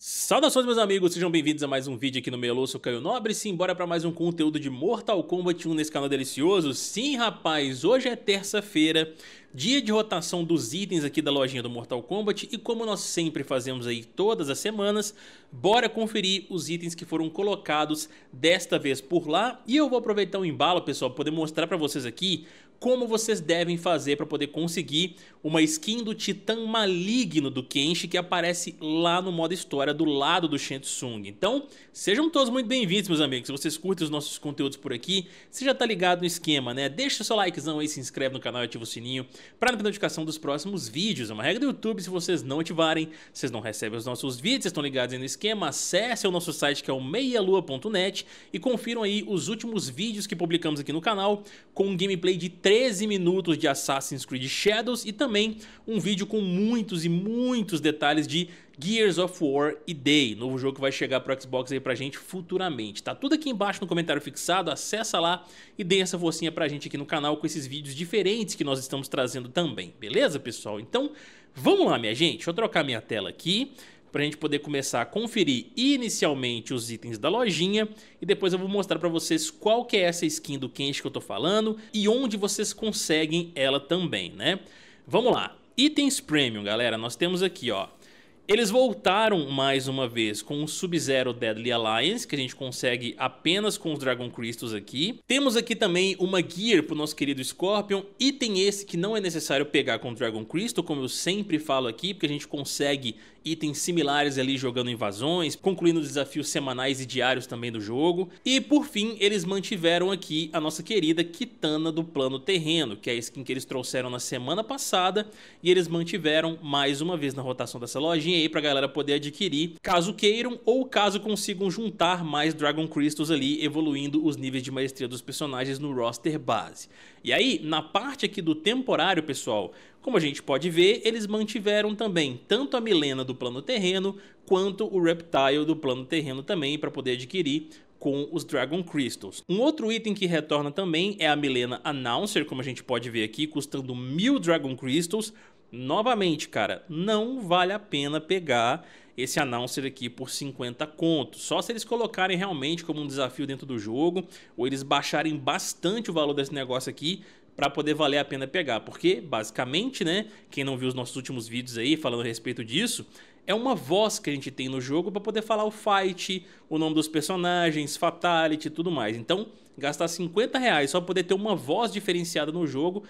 Saudações meus amigos, sejam bem-vindos a mais um vídeo aqui no Melô, sou Caio Nobre sim, bora para mais um conteúdo de Mortal Kombat 1 nesse canal delicioso Sim rapaz, hoje é terça-feira, dia de rotação dos itens aqui da lojinha do Mortal Kombat E como nós sempre fazemos aí todas as semanas, bora conferir os itens que foram colocados desta vez por lá E eu vou aproveitar o embalo pessoal, para poder mostrar para vocês aqui como vocês devem fazer para poder conseguir uma skin do Titã Maligno do Kenshi que aparece lá no modo história do lado do Shensung. Então, sejam todos muito bem-vindos, meus amigos. Se vocês curtem os nossos conteúdos por aqui, você já tá ligado no esquema, né? Deixa o seu likezão aí, se inscreve no canal e ativa o sininho para não perder notificação dos próximos vídeos. É uma regra do YouTube, se vocês não ativarem, vocês não recebem os nossos vídeos, vocês estão ligados aí no esquema. Acesse o nosso site que é o meialua.net e confiram aí os últimos vídeos que publicamos aqui no canal com um gameplay de 13 minutos de Assassin's Creed Shadows e também um vídeo com muitos e muitos detalhes de Gears of War e Day, novo jogo que vai chegar pro Xbox aí pra gente futuramente. Tá tudo aqui embaixo no comentário fixado, acessa lá e dê essa forcinha pra gente aqui no canal com esses vídeos diferentes que nós estamos trazendo também, beleza pessoal? Então vamos lá minha gente, deixa eu trocar minha tela aqui para a gente poder começar a conferir inicialmente os itens da lojinha e depois eu vou mostrar para vocês qual que é essa skin do Kenshi que eu estou falando e onde vocês conseguem ela também, né? Vamos lá. Itens Premium, galera, nós temos aqui, ó, eles voltaram mais uma vez com o Sub-Zero Deadly Alliance, que a gente consegue apenas com os Dragon Crystals aqui. Temos aqui também uma Gear pro nosso querido Scorpion, item esse que não é necessário pegar com o Dragon Crystal, como eu sempre falo aqui, porque a gente consegue itens similares ali jogando invasões, concluindo desafios semanais e diários também do jogo. E por fim, eles mantiveram aqui a nossa querida Kitana do plano terreno, que é a skin que eles trouxeram na semana passada, e eles mantiveram mais uma vez na rotação dessa lojinha aí pra galera poder adquirir, caso queiram ou caso consigam juntar mais Dragon Crystals ali, evoluindo os níveis de maestria dos personagens no roster base. E aí, na parte aqui do temporário, pessoal, como a gente pode ver, eles mantiveram também tanto a Milena do plano terreno, quanto o Reptile do plano terreno também, para poder adquirir com os Dragon Crystals. Um outro item que retorna também é a Milena Announcer, como a gente pode ver aqui, custando mil Dragon Crystals, novamente, cara, não vale a pena pegar esse announcer aqui por 50 contos. Só se eles colocarem realmente como um desafio dentro do jogo, ou eles baixarem bastante o valor desse negócio aqui para poder valer a pena pegar, porque basicamente, né, quem não viu os nossos últimos vídeos aí falando a respeito disso, é uma voz que a gente tem no jogo para poder falar o fight, o nome dos personagens, fatality e tudo mais. Então, gastar 50 reais só poder ter uma voz diferenciada no jogo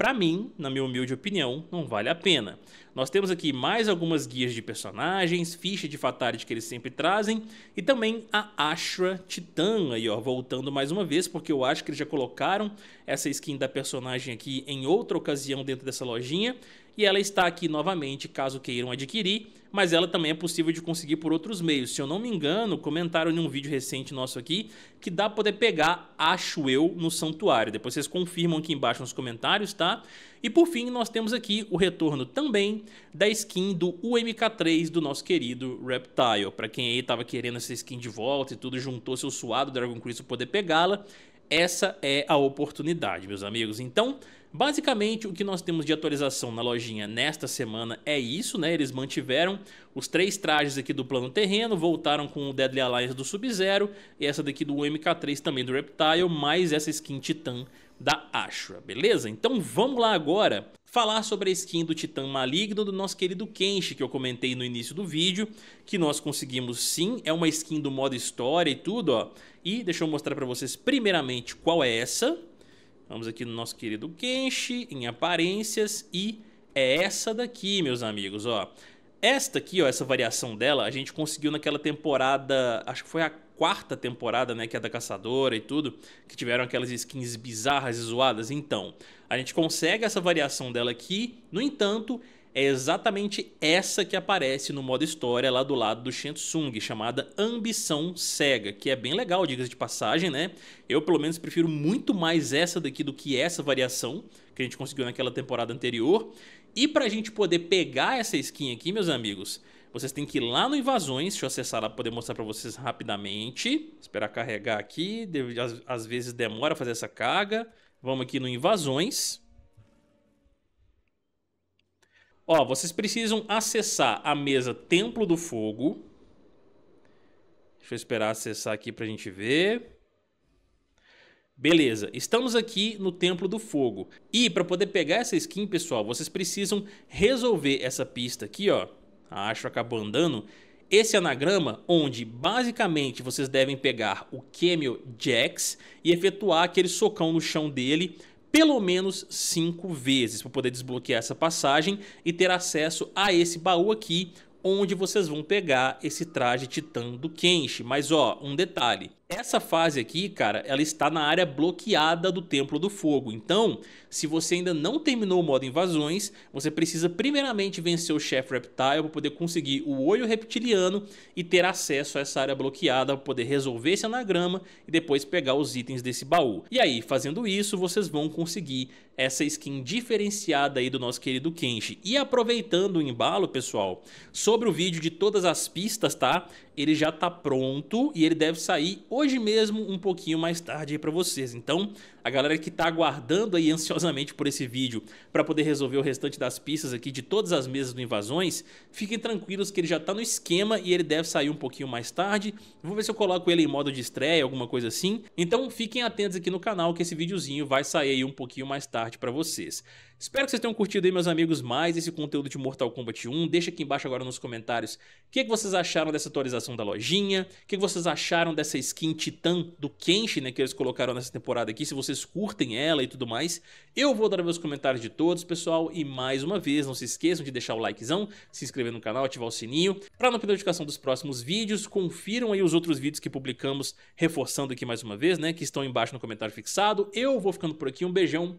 para mim, na minha humilde opinião, não vale a pena. Nós temos aqui mais algumas guias de personagens, ficha de fatality que eles sempre trazem e também a Ashra Titã aí, ó, voltando mais uma vez, porque eu acho que eles já colocaram essa skin da personagem aqui em outra ocasião dentro dessa lojinha e ela está aqui novamente caso queiram adquirir, mas ela também é possível de conseguir por outros meios. Se eu não me engano, comentaram em um vídeo recente nosso aqui que dá para poder pegar, acho eu, no santuário. Depois vocês confirmam aqui embaixo nos comentários, tá? E por fim, nós temos aqui o retorno também da skin do UMK3 do nosso querido Reptile. Para quem aí tava querendo essa skin de volta e tudo, juntou seu suado Dragon Crystal poder pegá-la, essa é a oportunidade, meus amigos. Então, Basicamente, o que nós temos de atualização na lojinha nesta semana é isso, né? Eles mantiveram os três trajes aqui do plano terreno, voltaram com o Deadly Alliance do Sub-Zero e essa daqui do MK3 também do Reptile, mais essa skin Titã da Ashra, beleza? Então vamos lá agora falar sobre a skin do Titã Maligno do nosso querido Kenshi, que eu comentei no início do vídeo, que nós conseguimos sim, é uma skin do modo história e tudo, ó. E deixa eu mostrar pra vocês primeiramente qual é essa. Vamos aqui no nosso querido Kenshi, em aparências, e é essa daqui, meus amigos, ó. Esta aqui, ó, essa variação dela, a gente conseguiu naquela temporada, acho que foi a quarta temporada, né, que é da caçadora e tudo, que tiveram aquelas skins bizarras e zoadas. Então, a gente consegue essa variação dela aqui, no entanto, é exatamente essa que aparece no modo história lá do lado do Shensung, chamada Ambição Cega, que é bem legal, diga de passagem, né? Eu, pelo menos, prefiro muito mais essa daqui do que essa variação que a gente conseguiu naquela temporada anterior. E para a gente poder pegar essa skin aqui, meus amigos, vocês têm que ir lá no Invasões, deixa eu acessar lá para poder mostrar para vocês rapidamente. Esperar carregar aqui, às vezes demora fazer essa carga. Vamos aqui no Invasões. Ó, vocês precisam acessar a mesa Templo do Fogo. Deixa eu esperar acessar aqui pra gente ver. Beleza, estamos aqui no Templo do Fogo. E para poder pegar essa skin, pessoal, vocês precisam resolver essa pista aqui, ó. A Ashra acabou andando. Esse anagrama, onde basicamente vocês devem pegar o Camel Jax e efetuar aquele socão no chão dele pelo menos cinco vezes para poder desbloquear essa passagem e ter acesso a esse baú aqui, onde vocês vão pegar esse traje titã do Kenshi. Mas ó, um detalhe, essa fase aqui, cara, ela está na área bloqueada do Templo do Fogo. Então, se você ainda não terminou o modo invasões, você precisa primeiramente vencer o chefe Reptile para poder conseguir o olho reptiliano e ter acesso a essa área bloqueada para poder resolver esse anagrama e depois pegar os itens desse baú. E aí, fazendo isso, vocês vão conseguir essa skin diferenciada aí do nosso querido Kenshi. E aproveitando o embalo, pessoal, sobre o vídeo de todas as pistas, tá? Ele já tá pronto e ele deve sair hoje mesmo, um pouquinho mais tarde aí para vocês. Então, a galera que está aguardando aí ansiosamente por esse vídeo para poder resolver o restante das pistas aqui de todas as mesas do Invasões, fiquem tranquilos que ele já está no esquema e ele deve sair um pouquinho mais tarde. Vou ver se eu coloco ele em modo de estreia, alguma coisa assim. Então, fiquem atentos aqui no canal que esse videozinho vai sair aí um pouquinho mais tarde para vocês. Espero que vocês tenham curtido aí, meus amigos, mais esse conteúdo de Mortal Kombat 1. Deixa aqui embaixo agora nos comentários o que, é que vocês acharam dessa atualização da lojinha, o que, é que vocês acharam dessa skin Titã do Kenshi, né, que eles colocaram nessa temporada aqui, se vocês curtem ela e tudo mais. Eu vou dar meus comentários de todos, pessoal, e mais uma vez, não se esqueçam de deixar o likezão, se inscrever no canal, ativar o sininho, para não perder notificação dos próximos vídeos. Confiram aí os outros vídeos que publicamos, reforçando aqui mais uma vez, né, que estão embaixo no comentário fixado. Eu vou ficando por aqui, um beijão